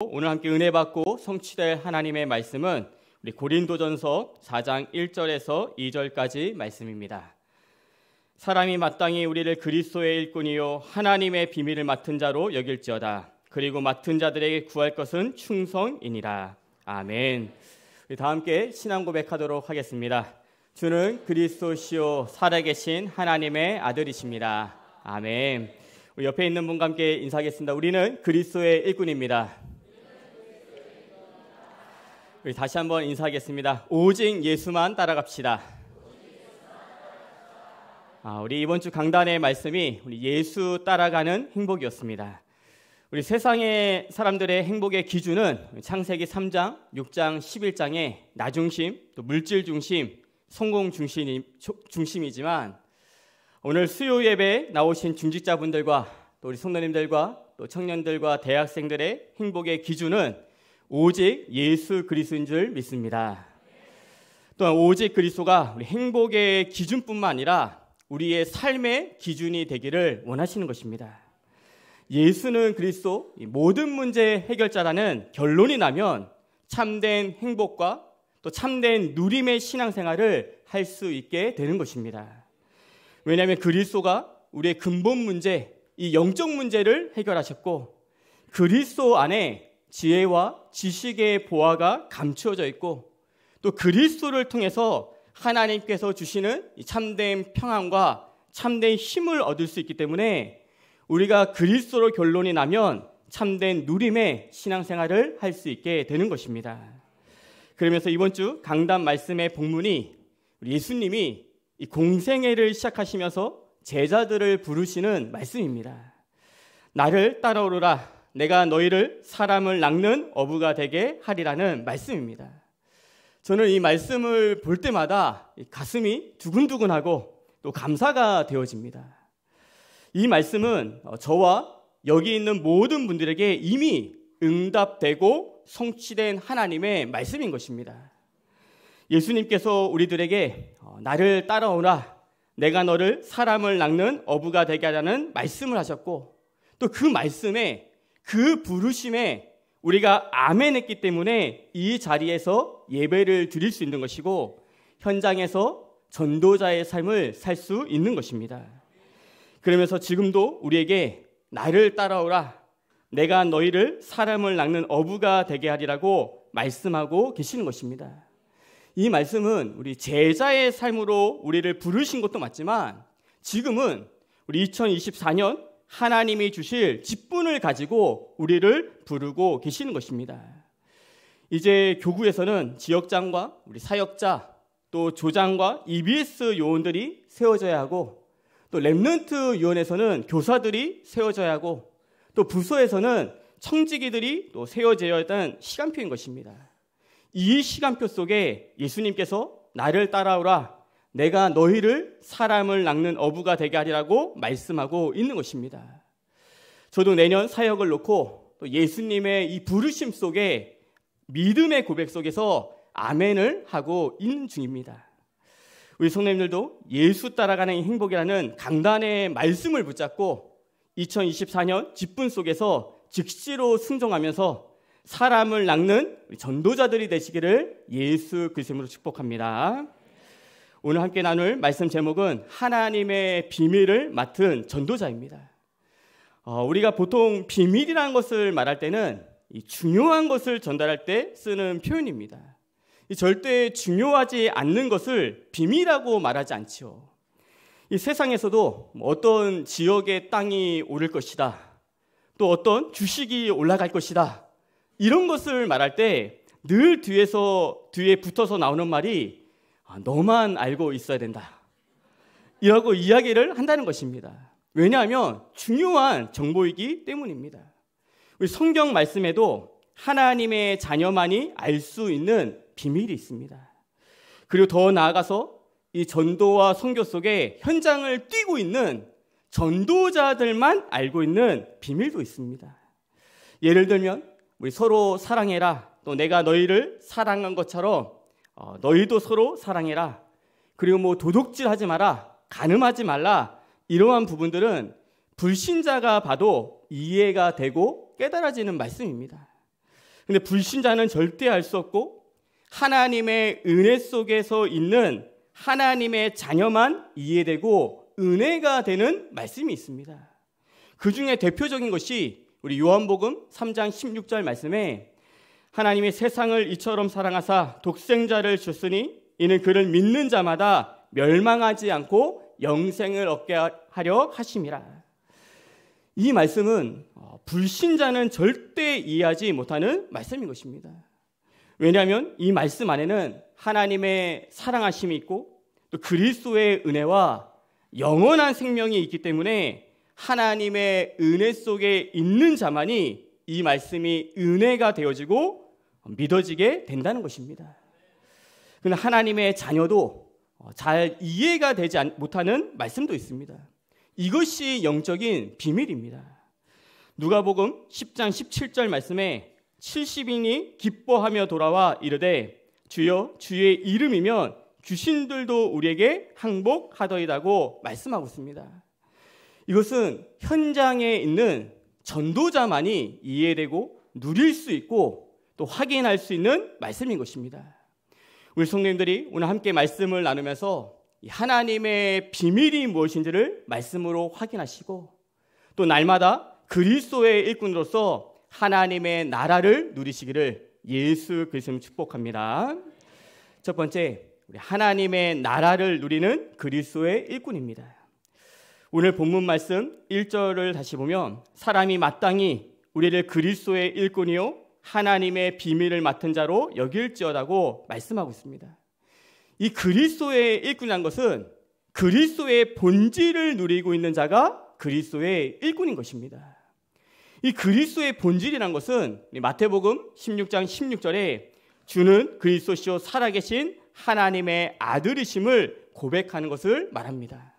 오늘 함께 은혜 받고 성취될 하나님의 말씀은 우리 고린도전서 4장 1절에서 2절까지 말씀입니다. 사람이 마땅히 우리를 그리스도의 일꾼이요 하나님의 비밀을 맡은 자로 여길지어다. 그리고 맡은 자들에게 구할 것은 충성이니라. 아멘. 우리 다 함께 신앙 고백하도록 하겠습니다. 주는 그리스도시요 살아계신 하나님의 아들이십니다. 아멘. 옆에 있는 분과 함께 인사하겠습니다. 우리는 그리스도의 일꾼입니다. 우리 다시 한번 인사하겠습니다. 오직 예수만 따라갑시다. 아, 우리 이번 주 강단의 말씀이 우리 예수 따라가는 행복이었습니다. 우리 세상의 사람들의 행복의 기준은 창세기 3장, 6장, 11장의 나 중심, 또 물질 중심, 성공 중심, 중심이지만 오늘 수요 예배 나오신 중직자분들과 또 우리 성도님들과 또 청년들과 대학생들의 행복의 기준은 오직 예수 그리스도인 줄 믿습니다. 또한 오직 그리스도가 우리 행복의 기준뿐만 아니라 우리의 삶의 기준이 되기를 원하시는 것입니다. 예수는 그리스도 모든 문제 해결자라는 결론이 나면 참된 행복과 또 참된 누림의 신앙생활을 할 수 있게 되는 것입니다. 왜냐하면 그리스도가 우리의 근본 문제, 이 영적 문제를 해결하셨고 그리스도 안에 지혜와 지식의 보화가 감추어져 있고 또 그리스도를 통해서 하나님께서 주시는 참된 평안과 참된 힘을 얻을 수 있기 때문에 우리가 그리스도로 결론이 나면 참된 누림의 신앙생활을 할 수 있게 되는 것입니다. 그러면서 이번 주 강단 말씀의 본문이 예수님이 공생애를 시작하시면서 제자들을 부르시는 말씀입니다. 나를 따라오라 내가 너희를 사람을 낚는 어부가 되게 하리라는 말씀입니다. 저는 이 말씀을 볼 때마다 가슴이 두근두근하고 또 감사가 되어집니다. 이 말씀은 어, 저와 여기 있는 모든 분들에게 이미 응답되고 성취된 하나님의 말씀인 것입니다. 예수님께서 우리들에게 어, 나를 따라오라. 내가 너를 사람을 낚는 어부가 되게 하라는 말씀을 하셨고 또 그 말씀에 그 부르심에 우리가 아멘했기 때문에 이 자리에서 예배를 드릴 수 있는 것이고 현장에서 전도자의 삶을 살 수 있는 것입니다. 그러면서 지금도 우리에게 나를 따라오라. 내가 너희를 사람을 낚는 어부가 되게 하리라고 말씀하고 계시는 것입니다. 이 말씀은 우리 제자의 삶으로 우리를 부르신 것도 맞지만 지금은 우리 2024년 하나님이 주실 직분을 가지고 우리를 부르고 계시는 것입니다. 이제 교구에서는 지역장과 우리 사역자 또 조장과 EBS 요원들이 세워져야 하고 또 랩런트 요원에서는 교사들이 세워져야 하고 또 부서에서는 청지기들이 또 세워져야 했다는 시간표인 것입니다. 이 시간표 속에 예수님께서 나를 따라오라 내가 너희를 사람을 낚는 어부가 되게 하리라고 말씀하고 있는 것입니다. 저도 내년 사역을 놓고 또 예수님의 이 부르심 속에 믿음의 고백 속에서 아멘을 하고 있는 중입니다. 우리 성도님들도 예수 따라가는 행복이라는 강단의 말씀을 붙잡고 2024년 직분 속에서 즉시로 승정하면서 사람을 낚는 전도자들이 되시기를 예수 그리스도로 축복합니다. 오늘 함께 나눌 말씀 제목은 하나님의 비밀을 맡은 전도자입니다. 어, 우리가 보통 비밀이라는 것을 말할 때는 중요한 것을 전달할 때 쓰는 표현입니다. 절대 중요하지 않는 것을 비밀이라고 말하지 않지요. 이 세상에서도 뭐 어떤 지역의 땅이 오를 것이다. 또 어떤 주식이 올라갈 것이다. 이런 것을 말할 때 늘 뒤에서 뒤에 붙어서 나오는 말이 아, 너만 알고 있어야 된다. 이라고 이야기를 한다는 것입니다. 왜냐하면 중요한 정보이기 때문입니다. 우리 성경 말씀에도 하나님의 자녀만이 알 수 있는 비밀이 있습니다. 그리고 더 나아가서 이 전도와 성교 속에 현장을 뛰고 있는 전도자들만 알고 있는 비밀도 있습니다. 예를 들면 우리 서로 사랑해라. 또 내가 너희를 사랑한 것처럼 어, 너희도 서로 사랑해라. 그리고 뭐 도둑질하지 마라. 가늠하지 말라. 이러한 부분들은 불신자가 봐도 이해가 되고 깨달아지는 말씀입니다. 근데 불신자는 절대 알 수 없고 하나님의 은혜 속에서 있는 하나님의 자녀만 이해되고 은혜가 되는 말씀이 있습니다. 그 중에 대표적인 것이 우리 요한복음 3장 16절 말씀에 하나님이 세상을 이처럼 사랑하사 독생자를 주으니 이는 그를 믿는 자마다 멸망하지 않고 영생을 얻게 하려 하심이라. 이 말씀은 어, 불신자는 절대 이해하지 못하는 말씀인 것입니다. 왜냐하면 이 말씀 안에는 하나님의 사랑하심이 있고 또 그리스도의 은혜와 영원한 생명이 있기 때문에 하나님의 은혜 속에 있는 자만이 이 말씀이 은혜가 되어지고 믿어지게 된다는 것입니다. 그 하나님의 자녀도 잘 이해가 되지 못하는 말씀도 있습니다. 이것이 영적인 비밀입니다. 누가복음 10장 17절 말씀에 70인이 기뻐하며 돌아와 이르되 주여 주의 이름이면 귀신들도 우리에게 항복하더이다고 말씀하고 있습니다. 이것은 현장에 있는 전도자만이 이해되고 누릴 수 있고 또 확인할 수 있는 말씀인 것입니다. 우리 성님들이 오늘 함께 말씀을 나누면서 하나님의 비밀이 무엇인지를 말씀으로 확인하시고 또 날마다 그리스도의 일꾼으로서 하나님의 나라를 누리시기를 예수 그리스도 축복합니다. 첫 번째, 우리 하나님의 나라를 누리는 그리스도의 일꾼입니다. 오늘 본문 말씀 1절을 다시 보면 사람이 마땅히 우리를 그리스도의 일꾼이요 하나님의 비밀을 맡은 자로 여길지어다고 말씀하고 있습니다. 이 그리스도의 일꾼이란 것은 그리스도의 본질을 누리고 있는 자가 그리스도의 일꾼인 것입니다. 이 그리스도의 본질이란 것은 마태복음 16장 16절에 주는 그리스도시요 살아계신 하나님의 아들이심을 고백하는 것을 말합니다.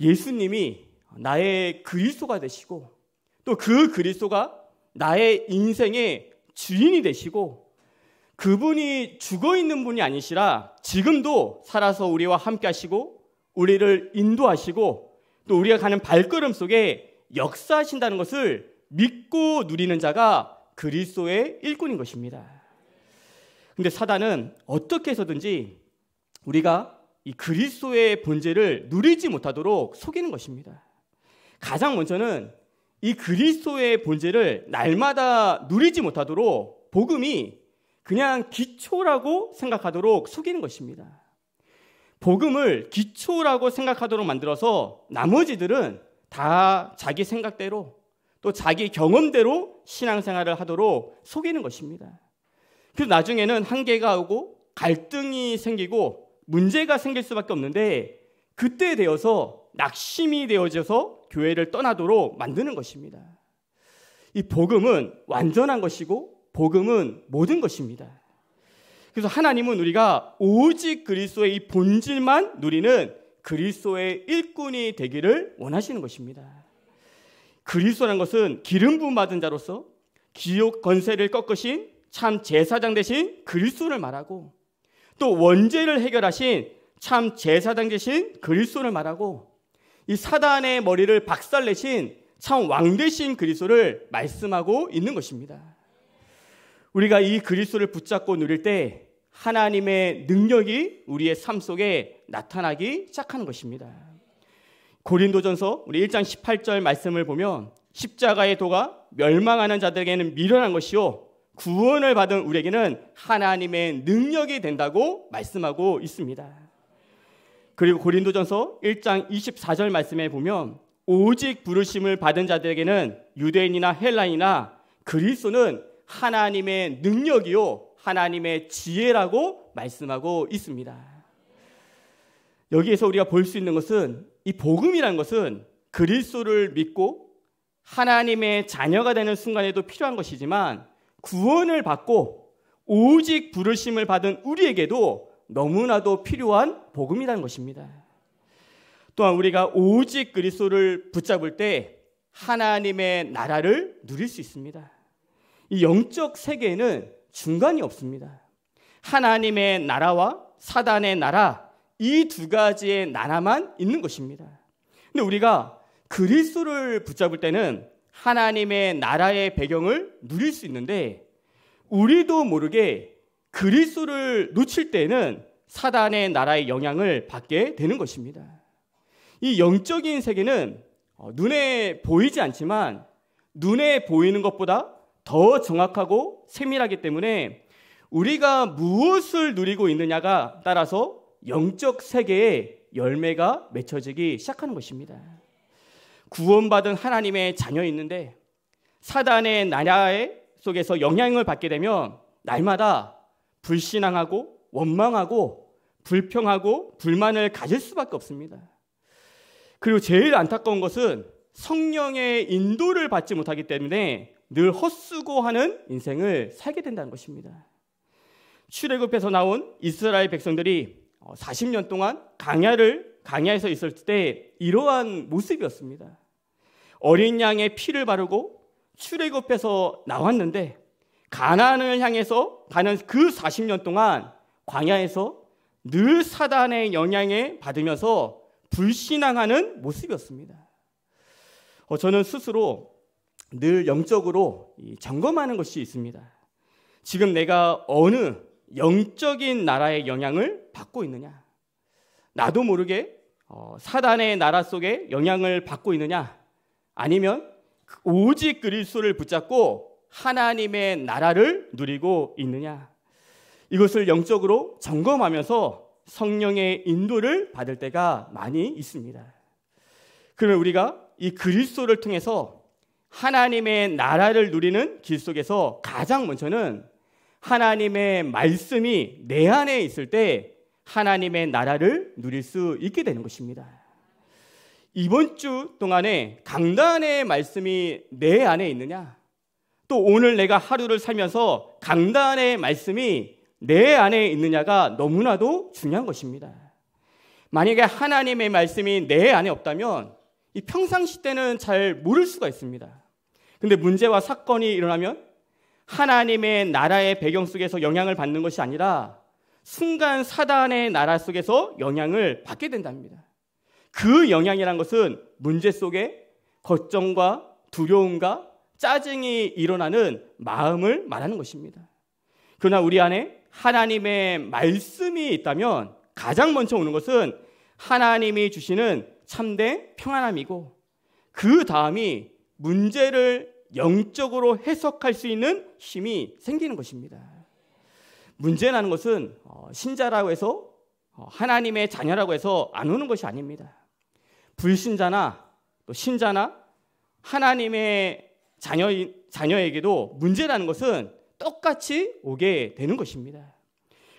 예수님이 나의 그리스도가 되시고 또 그 그리스도가 나의 인생의 주인이 되시고 그분이 죽어 있는 분이 아니시라 지금도 살아서 우리와 함께 하시고 우리를 인도하시고 또 우리가 가는 발걸음 속에 역사하신다는 것을 믿고 누리는 자가 그리스도의 일꾼인 것입니다. 근데 사단은 어떻게 해서든지 우리가 이 그리스도의 본질을 누리지 못하도록 속이는 것입니다. 가장 먼저는 이 그리스도의 본질을 날마다 누리지 못하도록 복음이 그냥 기초라고 생각하도록 속이는 것입니다. 복음을 기초라고 생각하도록 만들어서 나머지들은 다 자기 생각대로 또 자기 경험대로 신앙생활을 하도록 속이는 것입니다. 그래서 나중에는 한계가 오고 갈등이 생기고 문제가 생길 수밖에 없는데 그때 되어서 낙심이 되어져서 교회를 떠나도록 만드는 것입니다. 이 복음은 완전한 것이고 복음은 모든 것입니다. 그래서 하나님은 우리가 오직 그리스도의 이 본질만 누리는 그리스도의 일꾼이 되기를 원하시는 것입니다. 그리스도라는 것은 기름 부음 받은 자로서 기옥 건세를 꺾으신 참 제사장 대신 그리스도를 말하고 또 원죄를 해결하신 참 제사장 되신 그리스도를 말하고 이 사단의 머리를 박살내신 참 왕 되신 그리스도를 말씀하고 있는 것입니다. 우리가 이 그리스도를 붙잡고 누릴 때 하나님의 능력이 우리의 삶 속에 나타나기 시작하는 것입니다. 고린도전서 우리 1장 18절 말씀을 보면 십자가의 도가 멸망하는 자들에게는 미련한 것이요 구원을 받은 우리에게는 하나님의 능력이 된다고 말씀하고 있습니다. 그리고 고린도전서 1장 24절 말씀에 보면 오직 부르심을 받은 자들에게는 유대인이나 헬라인이나 그리스도는 하나님의 능력이요 하나님의 지혜라고 말씀하고 있습니다. 여기에서 우리가 볼 수 있는 것은 이 복음이라는 것은 그리스도를 믿고 하나님의 자녀가 되는 순간에도 필요한 것이지만 구원을 받고 오직 부르심을 받은 우리에게도 너무나도 필요한 복음이라는 것입니다. 또한 우리가 오직 그리스도를 붙잡을 때 하나님의 나라를 누릴 수 있습니다. 이 영적 세계에는 중간이 없습니다. 하나님의 나라와 사단의 나라 이 두 가지의 나라만 있는 것입니다. 근데 우리가 그리스도를 붙잡을 때는 하나님의 나라의 배경을 누릴 수 있는데 우리도 모르게 그리스도를 놓칠 때는 사단의 나라의 영향을 받게 되는 것입니다. 이 영적인 세계는 어, 눈에 보이지 않지만 눈에 보이는 것보다 더 정확하고 세밀하기 때문에 우리가 무엇을 누리고 있느냐가 따라서 영적 세계의 열매가 맺혀지기 시작하는 것입니다. 구원받은 하나님의 자녀있는데 사단의 나라의 속에서 영향을 받게 되면 날마다 불신앙하고 원망하고 불평하고 불만을 가질 수밖에 없습니다. 그리고 제일 안타까운 것은 성령의 인도를 받지 못하기 때문에 늘 헛수고하는 인생을 살게 된다는 것입니다. 출애굽에서 나온 이스라엘 백성들이 40년 어, 동안 강야를 강야에서 있을 때 이러한 모습이었습니다. 어린 양의 피를 바르고 출애굽해서 나왔는데 가나안을 향해서 가는 그 40년 동안 광야에서 늘 사단의 영향에 받으면서 불신앙하는 모습이었습니다. 어, 저는 스스로 늘 영적으로 점검하는 것이 있습니다. 지금 내가 어느 영적인 나라의 영향을 받고 있느냐? 나도 모르게 어, 사단의 나라 속에 영향을 받고 있느냐? 아니면 그 오직 그리스도를 붙잡고 하나님의 나라를 누리고 있느냐? 이것을 영적으로 점검하면서 성령의 인도를 받을 때가 많이 있습니다. 그러면 우리가 이 그리스도를 통해서 하나님의 나라를 누리는 길 속에서 가장 먼저는 하나님의 말씀이 내 안에 있을 때 하나님의 나라를 누릴 수 있게 되는 것입니다. 이번 주 동안에 강단의 말씀이 내 안에 있느냐? 또 오늘 내가 하루를 살면서 강단의 말씀이 내 안에 있느냐가 너무나도 중요한 것입니다. 만약에 하나님의 말씀이 내 안에 없다면 이 평상시 때는 잘 모를 수가 있습니다. 근데 문제와 사건이 일어나면 하나님의 나라의 배경 속에서 영향을 받는 것이 아니라 순간 사단의 나라 속에서 영향을 받게 된답니다. 그 영향이란 것은 문제 속에 걱정과 두려움과 짜증이 일어나는 마음을 말하는 것입니다. 그러나 우리 안에 하나님의 말씀이 있다면 가장 먼저 오는 것은 하나님이 주시는 참된 평안함이고 그 다음이 문제를 영적으로 해석할 수 있는 힘이 생기는 것입니다. 문제라는 것은 어, 신자라고 해서 어, 하나님의 자녀라고 해서 안 오는 것이 아닙니다. 불신자나 또 신자나 하나님의 자녀 자녀에게도 문제라는 것은 똑같이 오게 되는 것입니다.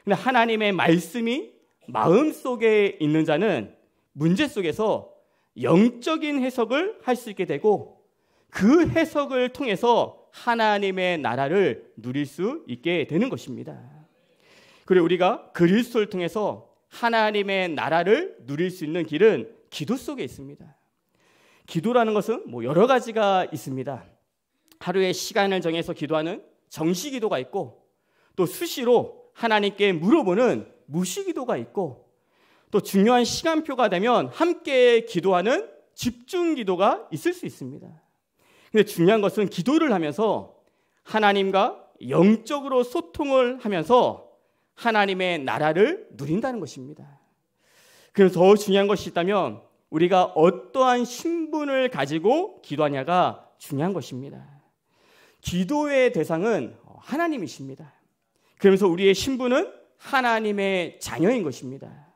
근데 하나님의 말씀이 마음 속에 있는 자는 문제 속에서 영적인 해석을 할 수 있게 되고 그 해석을 통해서 하나님의 나라를 누릴 수 있게 되는 것입니다. 그리고 우리가 그리스도를 통해서 하나님의 나라를 누릴 수 있는 길은 기도 속에 있습니다. 기도라는 것은 뭐 여러 가지가 있습니다. 하루에 시간을 정해서 기도하는 정시 기도가 있고 또 수시로 하나님께 물어보는 무시 기도가 있고 또 중요한 시간표가 되면 함께 기도하는 집중 기도가 있을 수 있습니다. 근데 중요한 것은 기도를 하면서 하나님과 영적으로 소통을 하면서 하나님의 나라를 누린다는 것입니다. 그래서더 중요한 것이 있다면 우리가 어떠한 신분을 가지고 기도하냐가 중요한 것입니다. 기도의 대상은 하나님이십니다. 그러면서 우리의 신분은 하나님의 자녀인 것입니다.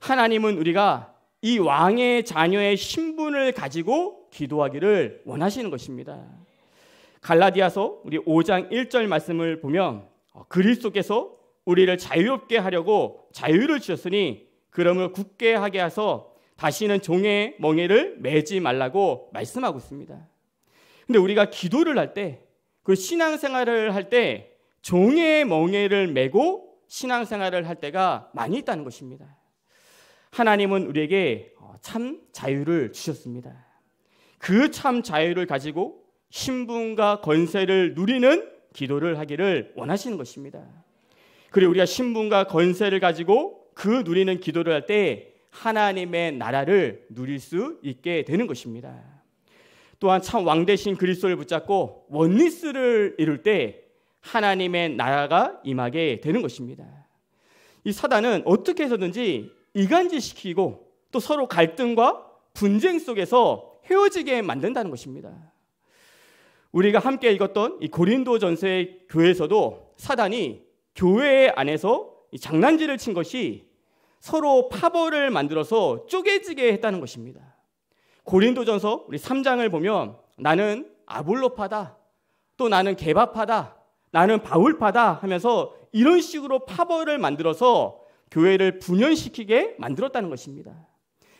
하나님은 우리가 이 왕의 자녀의 신분을 가지고 기도하기를 원하시는 것입니다. 갈라디아서 우리 5장 1절 말씀을 보면 어, 그리스도 속서 우리를 자유롭게 하려고 자유를 주셨으니 그러므 굳게 하게 하서 다시는 종의 멍에를 매지 말라고 말씀하고 있습니다. 근데 우리가 기도를 할 때, 그 신앙생활을 할 때 종의 멍에를 메고 신앙생활을 할 때가 많이 있다는 것입니다. 하나님은 우리에게 어, 참 자유를 주셨습니다. 그참 자유를 가지고 신분과 권세를 누리는 기도를 하기를 원하시는 것입니다. 그리고 우리가 신분과 권세를 가지고 그 누리는 기도를 할 때 하나님의 나라를 누릴 수 있게 되는 것입니다. 또한 참왕 대신 그리스도를 붙잡고 원리스를 이룰 때 하나님의 나라가 임하게 되는 것입니다. 이 사단은 어떻게 해서든지 이간질시키고 또 서로 갈등과 분쟁 속에서 헤어지게 만든다는 것입니다. 우리가 함께 읽었던 이 고린도전서의 교회에서도 사단이 교회 안에서 장난질을 친 것이 서로 파벌을 만들어서 쪼개지게 했다는 것입니다. 고린도전서 우리 3장을 보면 나는 아볼로파다. 또 나는 개바파다. 나는 바울파다 하면서 이런 식으로 파벌을 만들어서 교회를 분열시키게 만들었다는 것입니다.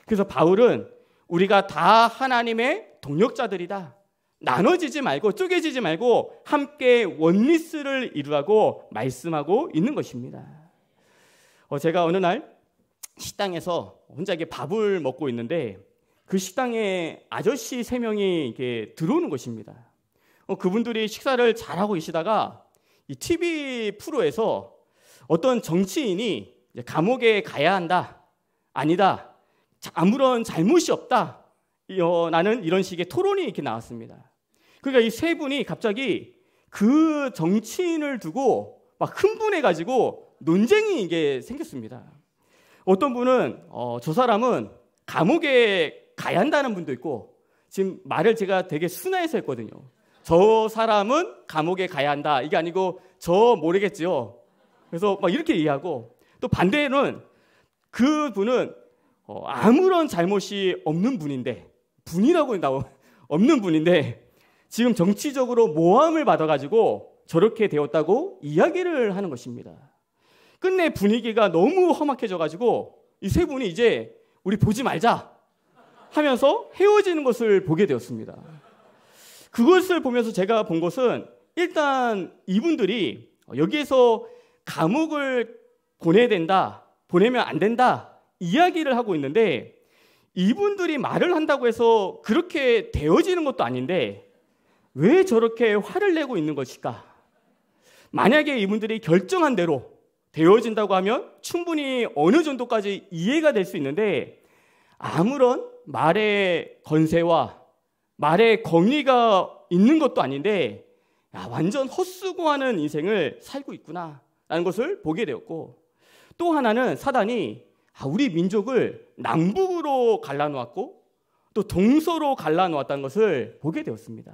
그래서 바울은 우리가 다 하나님의 동력자들이다. 나눠지지 말고 쪼개지지 말고 함께 원리스를 이루라고 말씀하고 있는 것입니다. 어, 제가 어느 날 식당에서 혼자 이게 밥을 먹고 있는데 그 식당에 아저씨 세 명이 이렇게 들어오는 것입니다. 어, 그분들이 식사를 잘하고 계시다가 이 TV 프로에서 어떤 정치인이 감옥에 가야 한다. 아니다. 아무런 잘못이 없다. 나는 이런 식의 토론이 이렇게 나왔습니다. 그러니까 이 세 분이 갑자기 그 정치인을 두고 막 흥분해가지고 논쟁이 이게 생겼습니다. 어떤 분은 어, 저 사람은 감옥에 가야 한다는 분도 있고 지금 말을 제가 되게 순화해서 했거든요. 저 사람은 감옥에 가야 한다. 이게 아니고 저 모르겠지요. 그래서 막 이렇게 이해하고 또 반대는 그 분은 어, 아무런 잘못이 없는 분인데 분이라고 나오 없는 분인데 지금 정치적으로 모함을 받아가지고 저렇게 되었다고 이야기를 하는 것입니다. 끝내 분위기가 너무 험악해져가지고 이 세 분이 이제 우리 보지 말자 하면서 헤어지는 것을 보게 되었습니다. 그것을 보면서 제가 본 것은 일단 이분들이 여기에서 감옥을 보내야 된다, 보내면 안 된다 이야기를 하고 있는데 이분들이 말을 한다고 해서 그렇게 되어지는 것도 아닌데 왜 저렇게 화를 내고 있는 것일까? 만약에 이분들이 결정한 대로 되어진다고 하면 충분히 어느 정도까지 이해가 될 수 있는데 아무런 말의 건세와 말의 권위가 있는 것도 아닌데 야, 완전 헛수고하는 인생을 살고 있구나 라는 것을 보게 되었고 또 하나는 사단이 아, 우리 민족을 남북으로 갈라놓았고 또 동서로 갈라놓았다는 것을 보게 되었습니다.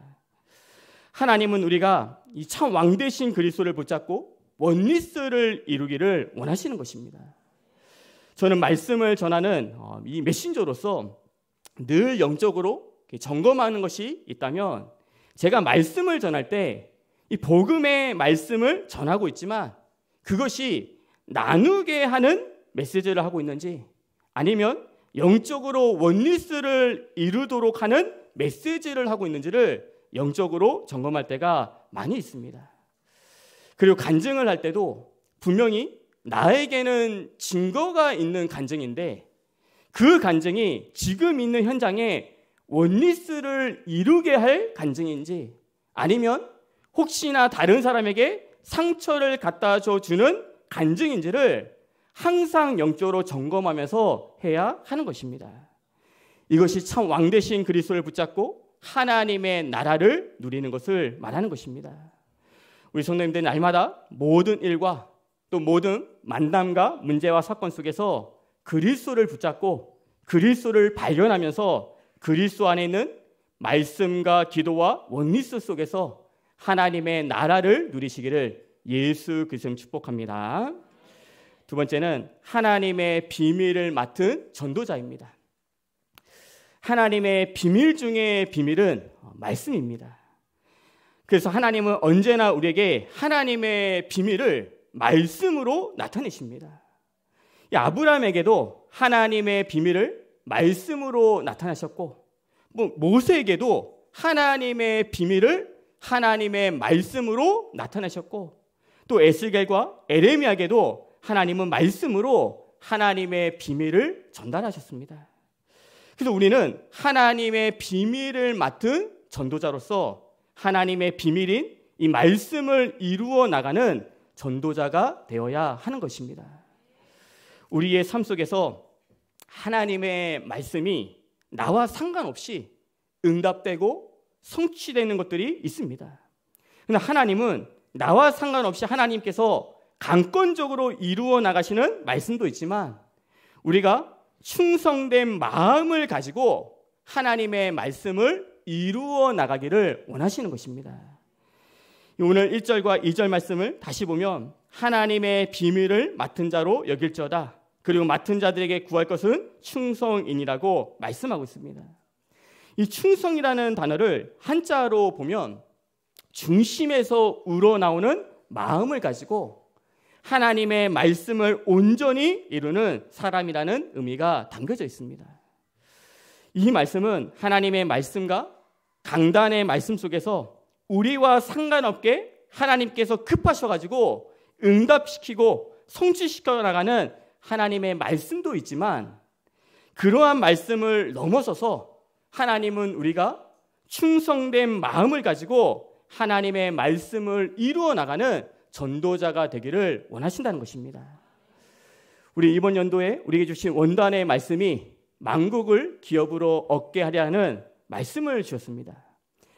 하나님은 우리가 이 참왕 대신 그리스도를 붙잡고 원리스를 이루기를 원하시는 것입니다. 저는 말씀을 전하는 어, 이 메신저로서 늘 영적으로 점검하는 것이 있다면 제가 말씀을 전할 때 이 복음의 말씀을 전하고 있지만 그것이 나누게 하는 메시지를 하고 있는지 아니면 영적으로 원리스를 이루도록 하는 메시지를 하고 있는지를 영적으로 점검할 때가 많이 있습니다. 그리고 간증을 할 때도 분명히 나에게는 증거가 있는 간증인데 그 간증이 지금 있는 현장에 원리스를 이루게 할 간증인지 아니면 혹시나 다른 사람에게 상처를 갖다 줘 주는 간증인지를 항상 영적으로 점검하면서 해야 하는 것입니다. 이것이 참왕 대신 그리스도를 붙잡고 하나님의 나라를 누리는 것을 말하는 것입니다. 우리 성도님들 날마다 모든 일과 또 모든 만남과 문제와 사건 속에서 그리스도를 붙잡고 그리스도를 발견하면서 그리스도 안에 있는 말씀과 기도와 원리스 속에서 하나님의 나라를 누리시기를 예수 그리스도 축복합니다. 두 번째는 하나님의 비밀을 맡은 전도자입니다. 하나님의 비밀 중의 비밀은 말씀입니다. 그래서 하나님은 언제나 우리에게 하나님의 비밀을 말씀으로 나타내십니다. 아브라함에게도 하나님의 비밀을 말씀으로 나타나셨고, 뭐 모세에게도 하나님의 비밀을 하나님의 말씀으로 나타내셨고, 또 에스겔과 에레미야에게도 하나님은 말씀으로 하나님의 비밀을 전달하셨습니다. 그래서 우리는 하나님의 비밀을 맡은 전도자로서 하나님의 비밀인 이 말씀을 이루어 나가는 전도자가 되어야 하는 것입니다. 우리의 삶 속에서 하나님의 말씀이 나와 상관없이 응답되고 성취되는 것들이 있습니다. 그러나 하나님은 나와 상관없이 하나님께서 강권적으로 이루어 나가시는 말씀도 있지만 우리가 충성된 마음을 가지고 하나님의 말씀을 이루어 나가기를 원하시는 것입니다. 오늘 1절과 2절 말씀을 다시 보면 하나님의 비밀을 맡은 자로 여길지어다. 그리고 맡은 자들에게 구할 것은 충성인이라고 말씀하고 있습니다. 이 충성이라는 단어를 한자로 보면 중심에서 우러나오는 마음을 가지고 하나님의 말씀을 온전히 이루는 사람이라는 의미가 담겨져 있습니다. 이 말씀은 하나님의 말씀과 강단의 말씀 속에서 우리와 상관없게 하나님께서 급하셔가지고 응답시키고 성취시켜 나가는 하나님의 말씀도 있지만 그러한 말씀을 넘어서서 하나님은 우리가 충성된 마음을 가지고 하나님의 말씀을 이루어 나가는 전도자가 되기를 원하신다는 것입니다. 우리 이번 연도에 우리에게 주신 원단의 말씀이 망국을 기업으로 얻게 하려는 말씀을 주셨습니다.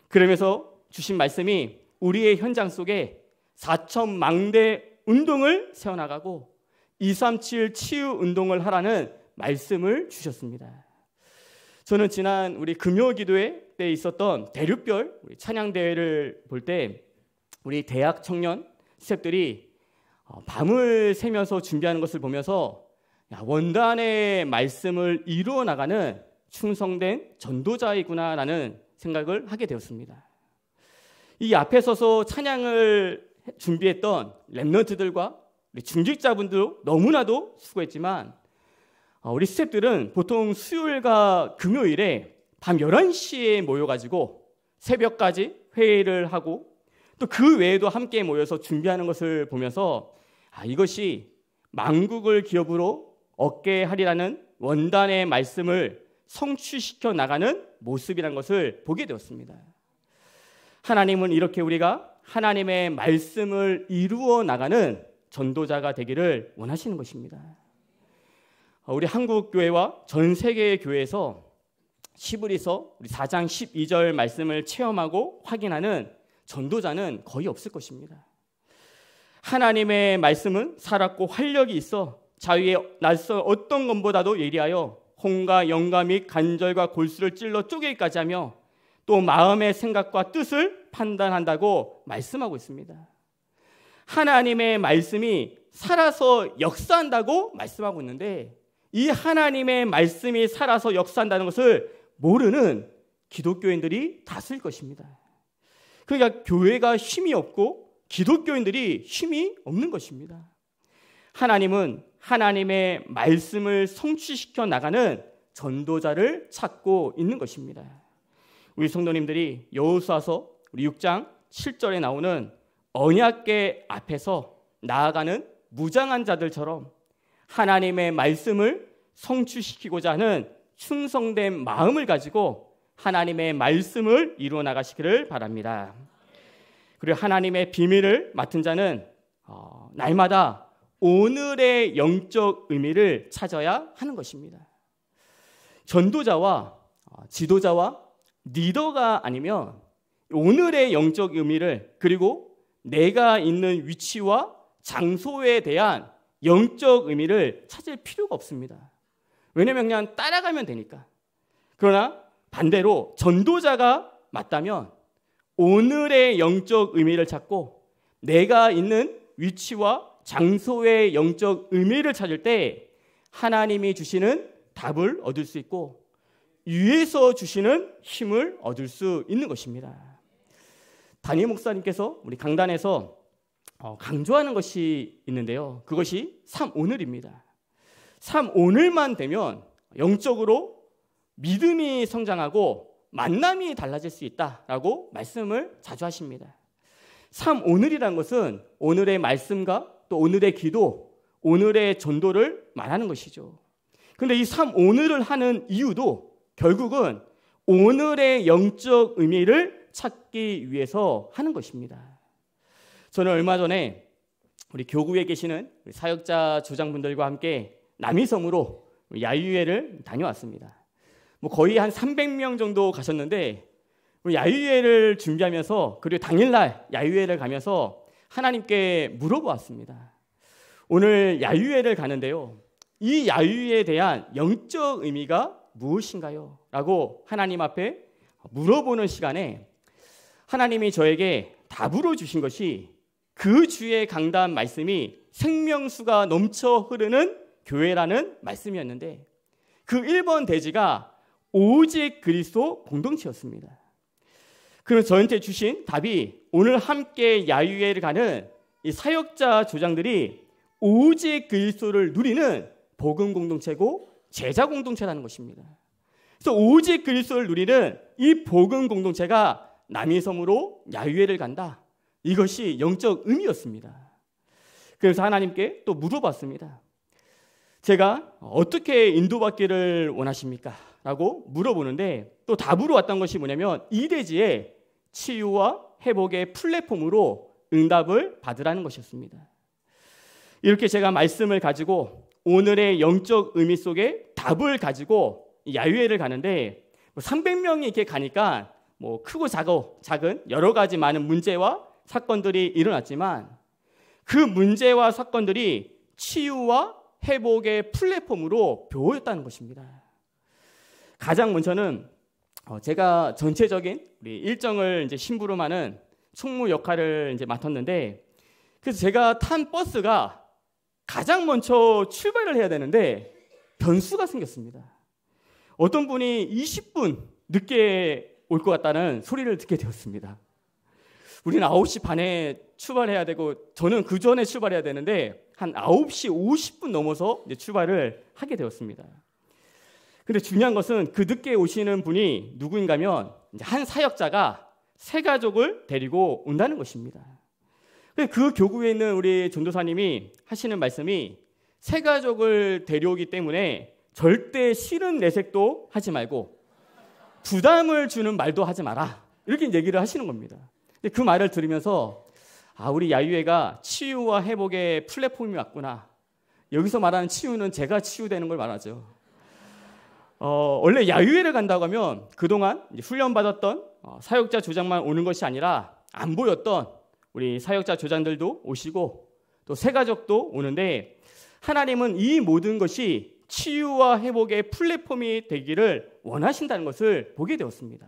그러면서 주신 말씀이 우리의 현장 속에 4천 망대 운동을 세워나가고 237 치유 운동을 하라는 말씀을 주셨습니다. 저는 지난 우리 금요 기도회 때 있었던 대륙별 찬양 대회를 볼 때 우리 대학 청년 스텝들이 어, 밤을 새면서 준비하는 것을 보면서 원단의 말씀을 이루어 나가는 충성된 전도자이구나라는 생각을 하게 되었습니다. 이 앞에 서서 찬양을 준비했던 랩런트들과 우리 중직자분들도 너무나도 수고했지만 어, 우리 스텝들은 보통 수요일과 금요일에 밤 11시에 모여가지고 새벽까지 회의를 하고 또그 외에도 함께 모여서 준비하는 것을 보면서 아, 이것이 망국을 기업으로 얻게 하리라는 원단의 말씀을 성취시켜 나가는 모습이란 것을 보게 되었습니다. 하나님은 이렇게 우리가 하나님의 말씀을 이루어 나가는 전도자가 되기를 원하시는 것입니다. 어, 우리 한국 교회와 전 세계의 교회에서 시브리서 우리 4장 12절 말씀을 체험하고 확인하는 전도자는 거의 없을 것입니다. 하나님의 말씀은 살았고 활력이 있어 자유에 낯선 어떤 것보다도 예리하여 혼과 영감이 간절과 골수를 찔러 쪼개기까지 하며 또 마음의 생각과 뜻을 판단한다고 말씀하고 있습니다. 하나님의 말씀이 살아서 역사한다고 말씀하고 있는데 이 하나님의 말씀이 살아서 역사한다는 것을 모르는 기독교인들이 다수 것입니다. 그러니까 교회가 힘이 없고 기독교인들이 힘이 없는 것입니다. 하나님은 하나님의 말씀을 성취시켜 나가는 전도자를 찾고 있는 것입니다. 우리 성도님들이 여호수아서 우리 6장 7절에 나오는 언약계 앞에서 나아가는 무장한 자들처럼 하나님의 말씀을 성취시키고자 하는 충성된 마음을 가지고 하나님의 말씀을 이루어 나가시기를 바랍니다. 그리고 하나님의 비밀을 맡은 자는 어, 날마다 오늘의 영적 의미를 찾아야 하는 것입니다. 전도자와 어, 지도자와 리더가 아니면 오늘의 영적 의미를 그리고 내가 있는 위치와 장소에 대한 영적 의미를 찾을 필요가 없습니다. 왜냐면 그냥 따라가면 되니까. 그러나 반대로 전도자가 맞다면 오늘의 영적 의미를 찾고 내가 있는 위치와 장소의 영적 의미를 찾을 때 하나님이 주시는 답을 얻을 수 있고 위에서 주시는 힘을 얻을 수 있는 것입니다. 다니 목사님께서 우리 강단에서 어, 강조하는 것이 있는데요. 그것이 3오늘입니다. 3오늘만 되면 영적으로 믿음이 성장하고 만남이 달라질 수 있다라고 말씀을 자주 하십니다. 참 오늘이란 것은 오늘의 말씀과 또 오늘의 기도, 오늘의 전도를 말하는 것이죠. 근데 이삼 오늘을 하는 이유도 결국은 오늘의 영적 의미를 찾기 위해서 하는 것입니다. 저는 얼마 전에 우리 교구에 계시는 사역자 조장분들과 함께 남이섬으로 야유회를 다녀왔습니다. 뭐 거의 한 300명 정도 가셨는데 야유회를 준비하면서 그리고 당일날 야유회를 가면서 하나님께 물어보았습니다. 오늘 야유회를 가는데요. 이 야유회에 대한 영적 의미가 무엇인가요? 라고 하나님 앞에 물어보는 시간에 하나님이 저에게 답으로 주신 것이 그 주의 강단 말씀이 생명수가 넘쳐 흐르는 교회라는 말씀이었는데 그 1번 대지가 오직 그리스도 공동체였습니다. 그럼 저한테 주신 답이 오늘 함께 야유회를 가는 이 사역자 조장들이 오직 그리스도를 누리는 복음 공동체고 제자 공동체라는 것입니다. 그래서 오직 그리스도를 누리는 이 복음 공동체가 남이섬으로 야유회를 간다. 이것이 영적 의미였습니다. 그래서 하나님께 또 물어봤습니다. 제가 어떻게 인도받기를 원하십니까? 라고 물어보는데 또 답으로 왔던 것이 뭐냐면 이대지의 치유와 회복의 플랫폼으로 응답을 받으라는 것이었습니다. 이렇게 제가 말씀을 가지고 오늘의 영적 의미 속에 답을 가지고 야유회를 가는데 300명이 뭐 이렇게 가니까 뭐 크고 작고 작은 여러 가지 많은 문제와 사건들이 일어났지만 그 문제와 사건들이 치유와 회복의 플랫폼으로 배워졌다는 것입니다. 가장 먼저는 어, 제가 전체적인 우리 일정을 이제 심부름하는 총무 역할을 이제 맡았는데 그래서 제가 탄 버스가 가장 먼저 출발을 해야 되는데 변수가 생겼습니다. 어떤 분이 20분 늦게 올 것 같다는 소리를 듣게 되었습니다. 우리는 9시 반에 출발해야 되고 저는 그 전에 출발해야 되는데 한 9시 50분 넘어서 출발을 하게 되었습니다. 근데 중요한 것은 그 늦게 오시는 분이 누구인가면 한 사역자가 세 가족을 데리고 온다는 것입니다. 그 교구에 있는 우리 전도사님이 하시는 말씀이 세 가족을 데려오기 때문에 절대 싫은 내색도 하지 말고 부담을 주는 말도 하지 마라. 이렇게 얘기를 하시는 겁니다. 근데 그 말을 들으면서 아, 우리 야유회가 치유와 회복의 플랫폼이 왔구나. 여기서 말하는 치유는 제가 치유되는 걸 말하죠. 어, 원래 야유회를 간다고 하면 그동안 훈련받았던 어, 사역자 조장만 오는 것이 아니라 안 보였던 우리 사역자 조장들도 오시고 또 새가족도 오는데 하나님은 이 모든 것이 치유와 회복의 플랫폼이 되기를 원하신다는 것을 보게 되었습니다.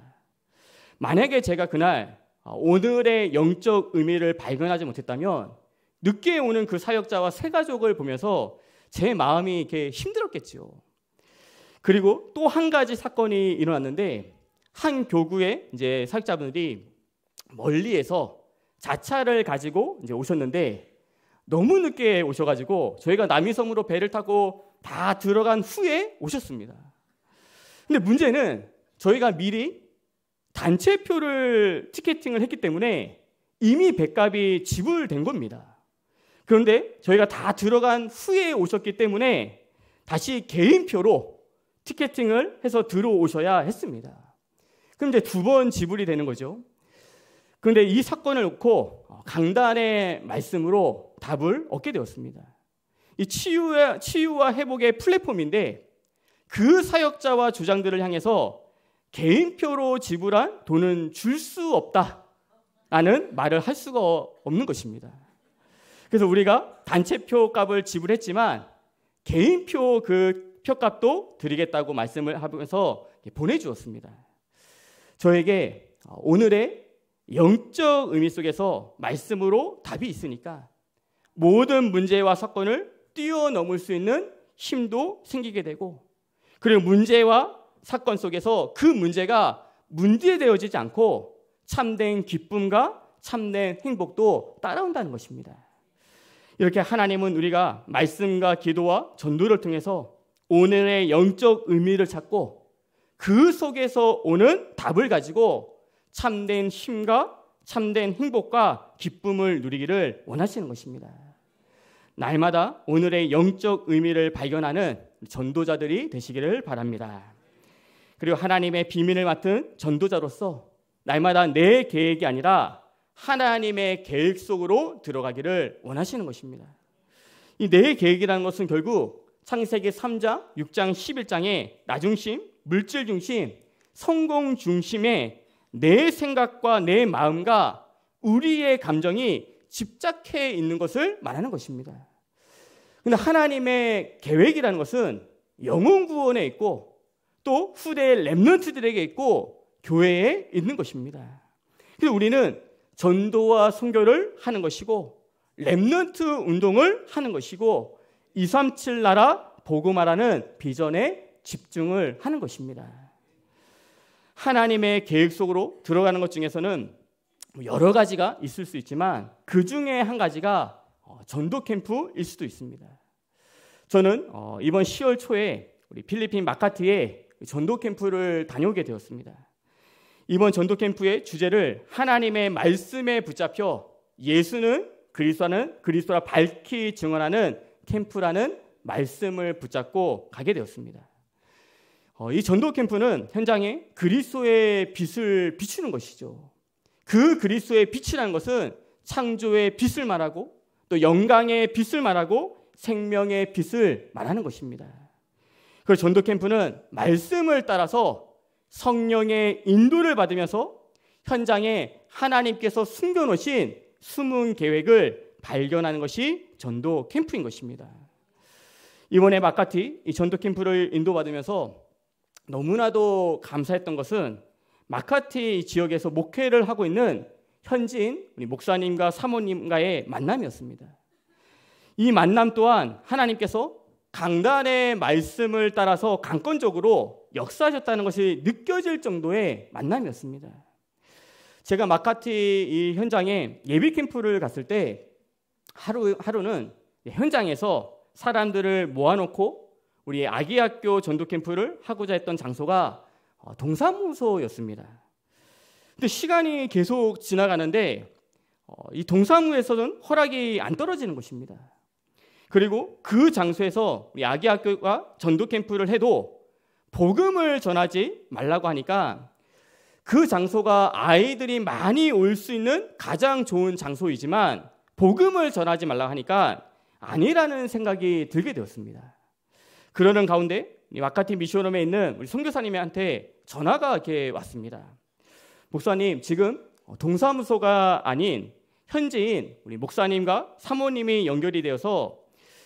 만약에 제가 그날 어, 오늘의 영적 의미를 발견하지 못했다면 늦게 오는 그 사역자와 새가족을 보면서 제 마음이 이렇게 힘들었겠지요. 그리고 또 한 가지 사건이 일어났는데 한 교구에 이제 사역자분들이 멀리에서 자차를 가지고 이제 오셨는데 너무 늦게 오셔가지고 저희가 남이섬으로 배를 타고 다 들어간 후에 오셨습니다. 근데 문제는 저희가 미리 단체표를 티켓팅을 했기 때문에 이미 배값이 지불된 겁니다. 그런데 저희가 다 들어간 후에 오셨기 때문에 다시 개인표로 티켓팅을 해서 들어오셔야 했습니다. 그런데 두번 지불이 되는 거죠. 그런데 이 사건을 놓고 강단의 말씀으로 답을 얻게 되었습니다. 이 치유와, 치유와 회복의 플랫폼인데 그 사역자와 주장들을 향해서 개인표로 지불한 돈은 줄 수 없다. 라는 말을 할 수가 없는 것입니다. 그래서 우리가 단체표 값을 지불했지만 개인표 그 표값도 드리겠다고 말씀을 하면서 보내주었습니다. 저에게 어, 오늘의 영적 의미 속에서 말씀으로 답이 있으니까 모든 문제와 사건을 뛰어넘을 수 있는 힘도 생기게 되고 그리고 문제와 사건 속에서 그 문제가 문제되어지지 않고 참된 기쁨과 참된 행복도 따라온다는 것입니다. 이렇게 하나님은 우리가 말씀과 기도와 전도를 통해서 오늘의 영적 의미를 찾고 그 속에서 오는 답을 가지고 참된 힘과 참된 행복과 기쁨을 누리기를 원하시는 것입니다. 날마다 오늘의 영적 의미를 발견하는 전도자들이 되시기를 바랍니다. 그리고 하나님의 비밀을 맡은 전도자로서 날마다 내 계획이 아니라 하나님의 계획 속으로 들어가기를 원하시는 것입니다. 이 내 계획이라는 것은 결국 창세기 3장, 6장, 11장에 나 중심, 물질 중심, 성공 중심에 내 생각과 내 마음과 우리의 감정이 집착해 있는 것을 말하는 것입니다. 근데 하나님의 계획이라는 것은 영혼 구원에 있고 또 후대의 랩런트들에게 있고 교회에 있는 것입니다. 그래서 우리는 전도와 선교를 하는 것이고 랩런트 운동을 하는 것이고 237 나라 보고마라는 비전에 집중을 하는 것입니다. 하나님의 계획 속으로 들어가는 것 중에서는 뭐 여러 가지가 있을 수 있지만 그 중에 한 가지가 어, 전도 캠프일 수도 있습니다. 저는 어, 이번 10월 초에 우리 필리핀 마카트에 전도 캠프를 다녀오게 되었습니다. 이번 전도 캠프의 주제를 하나님의 말씀에 붙잡혀 예수는 그리스도는 그리스도라 밝히 증언하는 캠프라는 말씀을 붙잡고 가게 되었습니다. 어, 이 전도 캠프는 현장에 그리스도의 빛을 비추는 것이죠. 그 그리스도의 빛이라는 것은 창조의 빛을 말하고 또 영광의 빛을 말하고 생명의 빛을 말하는 것입니다. 그 전도 캠프는 말씀을 따라서 성령의 인도를 받으면서 현장에 하나님께서 숨겨놓으신 숨은 계획을 발견하는 것이 전도 캠프인 것입니다. 이번에 마카티 이 전도 캠프를 인도받으면서 너무나도 감사했던 것은 마카티 지역에서 목회를 하고 있는 현지인 우리 목사님과 사모님과의 만남이었습니다. 이 만남 또한 하나님께서 강단의 말씀을 따라서 강권적으로 역사하셨다는 것이 느껴질 정도의 만남이었습니다. 제가 마카티 이 현장에 예비 캠프를 갔을 때 하루, 하루는 현장에서 사람들을 모아놓고 우리 아기 학교 전도 캠프를 하고자 했던 장소가 어, 동사무소였습니다. 근데 시간이 계속 지나가는데 어, 이 동사무에서는 허락이 안 떨어지는 것입니다. 그리고 그 장소에서 우리 아기 학교가 전도 캠프를 해도 복음을 전하지 말라고 하니까 그 장소가 아이들이 많이 올 수 있는 가장 좋은 장소이지만 복음을 전하지 말라 하니까 아니라는 생각이 들게 되었습니다. 그러는 가운데 와카티 미시오에 있는 우리 선교사님한테 전화가 이렇게 왔습니다. 목사님 지금 동사무소가 아닌 현지인 우리 목사님과 사모님이 연결이 되어서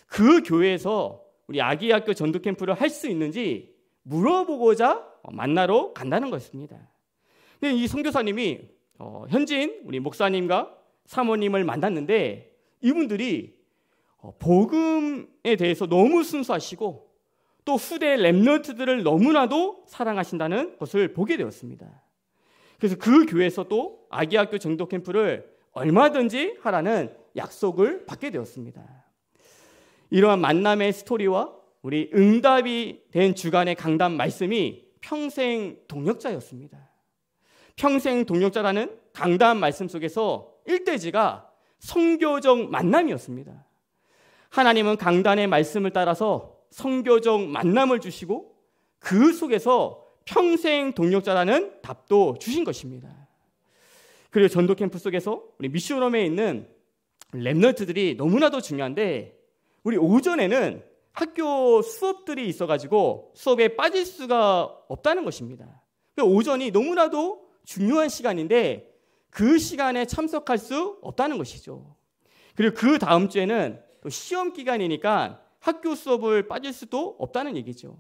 그 교회에서 우리 아기 학교 전도 캠프를 할 수 있는지 물어보고자 만나러 간다는 것입니다. 근데 이 선교사님이 어, 현지인 우리 목사님과 사모님을 만났는데 이분들이 어, 복음에 대해서 너무 순수하시고 또 후대 랩너트들을 너무나도 사랑하신다는 것을 보게 되었습니다. 그래서 그 교회에서 또 아기학교 정도 캠프를 얼마든지 하라는 약속을 받게 되었습니다. 이러한 만남의 스토리와 우리 응답이 된 주간의 강단 말씀이 평생 동력자였습니다. 평생 동력자라는 강단 말씀 속에서 일대지가 성교적 만남이었습니다. 하나님은 강단의 말씀을 따라서 성교적 만남을 주시고 그 속에서 평생 동력자라는 답도 주신 것입니다. 그리고 전도 캠프 속에서 우리 미션홈에 있는 랩너트들이 너무나도 중요한데 우리 오전에는 학교 수업들이 있어가지고 수업에 빠질 수가 없다는 것입니다. 그 오전이 너무나도 중요한 시간인데 그 시간에 참석할 수 없다는 것이죠. 그리고 그 다음 주에는 또 시험 기간이니까 학교 수업을 빠질 수도 없다는 얘기죠.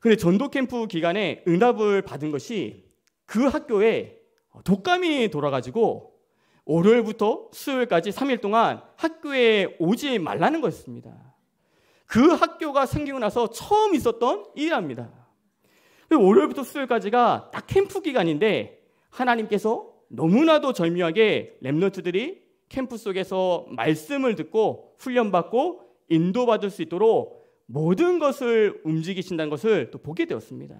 근데 전도 캠프 기간에 응답을 받은 것이 그 학교에 독감이 돌아가지고 월요일부터 수요일까지 3일 동안 학교에 오지 말라는 것이었습니다. 그 학교가 생기고 나서 처음 있었던 일이랍니다. 월요일부터 수요일까지가 딱 캠프 기간인데 하나님께서 너무나도 절묘하게 렘넌트들이 캠프 속에서 말씀을 듣고 훈련받고 인도받을 수 있도록 모든 것을 움직이신다는 것을 또 보게 되었습니다.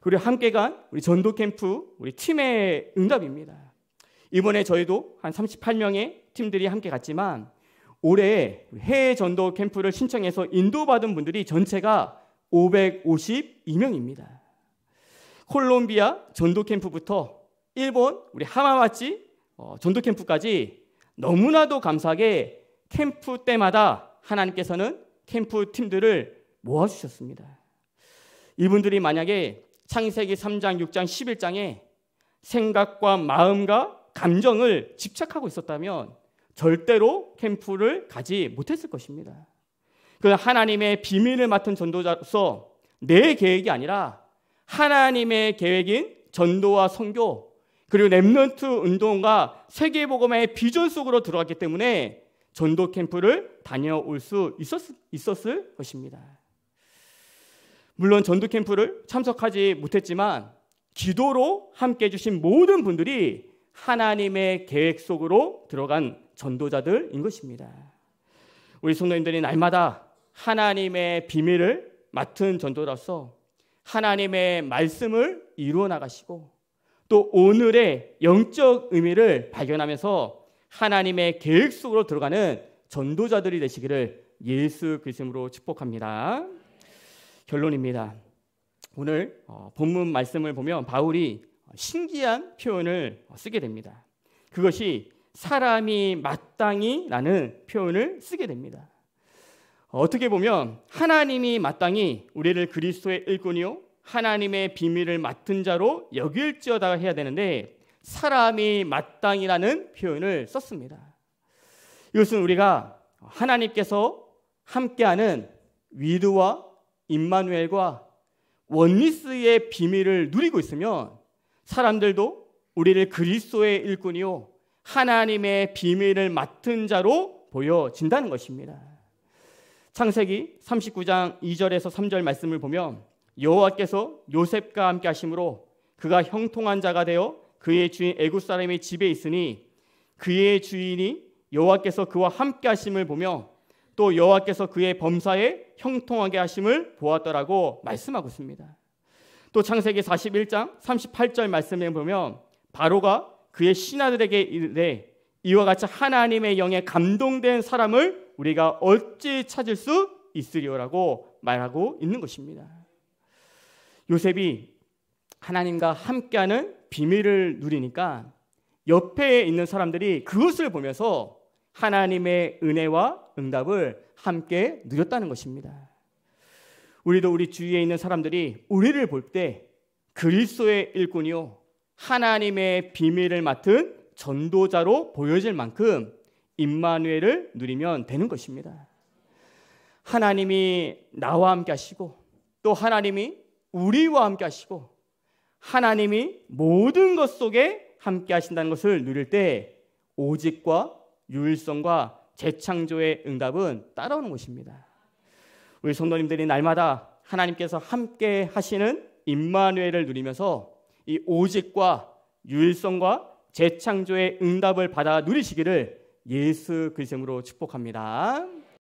그리고 함께 간 우리 전도 캠프 우리 팀의 응답입니다. 이번에 저희도 한 38명의 팀들이 함께 갔지만 올해 해외 전도 캠프를 신청해서 인도받은 분들이 전체가 552명입니다. 콜롬비아 전도 캠프부터 일본 우리 하마마치 어, 전도 캠프까지 너무나도 감사하게 캠프 때마다 하나님께서는 캠프 팀들을 모아주셨습니다. 이분들이 만약에 창세기 3장, 6장, 11장에 생각과 마음과 감정을 집착하고 있었다면 절대로 캠프를 가지 못했을 것입니다. 그 하나님의 비밀을 맡은 전도자로서 내 계획이 아니라 하나님의 계획인 전도와 선교 그리고 렘넌트 운동과 세계보음의 비전 속으로 들어갔기 때문에 전도 캠프를 다녀올 수 있었, 있었을 것입니다. 물론 전도 캠프를 참석하지 못했지만 기도로 함께 해주신 모든 분들이 하나님의 계획 속으로 들어간 전도자들인 것입니다. 우리 성도님들이 날마다 하나님의 비밀을 맡은 전도로서 하나님의 말씀을 이루어 나가시고 또 오늘의 영적 의미를 발견하면서 하나님의 계획 속으로 들어가는 전도자들이 되시기를 예수 그리스도로 축복합니다. 결론입니다. 오늘 어, 본문 말씀을 보면 바울이 신기한 표현을 어, 쓰게 됩니다. 그것이 사람이 마땅히라는 표현을 쓰게 됩니다. 어, 어떻게 보면 하나님이 마땅히 우리를 그리스도의 일꾼이요 하나님의 비밀을 맡은 자로 여길지어다 해야 되는데 사람이 마땅이라는 표현을 썼습니다. 이것은 우리가 하나님께서 함께하는 위드와 임마누엘과 원리스의 비밀을 누리고 있으면 사람들도 우리를 그리스도의 일꾼이요 하나님의 비밀을 맡은 자로 보여진다는 것입니다. 창세기 39장 2절에서 3절 말씀을 보면 여호와께서 요셉과 함께 하심으로 그가 형통한 자가 되어 그의 주인 애굽 사람의 집에 있으니 그의 주인이 여호와께서 그와 함께 하심을 보며 또 여호와께서 그의 범사에 형통하게 하심을 보았더라고 말씀하고 있습니다. 또 창세기 41장 38절 말씀에 보면 바로가 그의 신하들에게 이르되 이와 같이 하나님의 영에 감동된 사람을 우리가 어찌 찾을 수 있으리오라고 말하고 있는 것입니다. 요셉이 하나님과 함께하는 비밀을 누리니까 옆에 있는 사람들이 그것을 보면서 하나님의 은혜와 응답을 함께 누렸다는 것입니다. 우리도 우리 주위에 있는 사람들이 우리를 볼 때 그리스도의 일꾼이요 하나님의 비밀을 맡은 전도자로 보여질 만큼 임마누엘을 누리면 되는 것입니다. 하나님이 나와 함께 하시고 또 하나님이 우리와 함께 하시고 하나님이 모든 것 속에 함께 하신다는 것을 누릴 때 오직과 유일성과 재창조의 응답은 따라오는 것입니다. 우리 성도님들이 날마다 하나님께서 함께 하시는 임마누엘을 누리면서 이 오직과 유일성과 재창조의 응답을 받아 누리시기를 예수 그리스도로 축복합니다.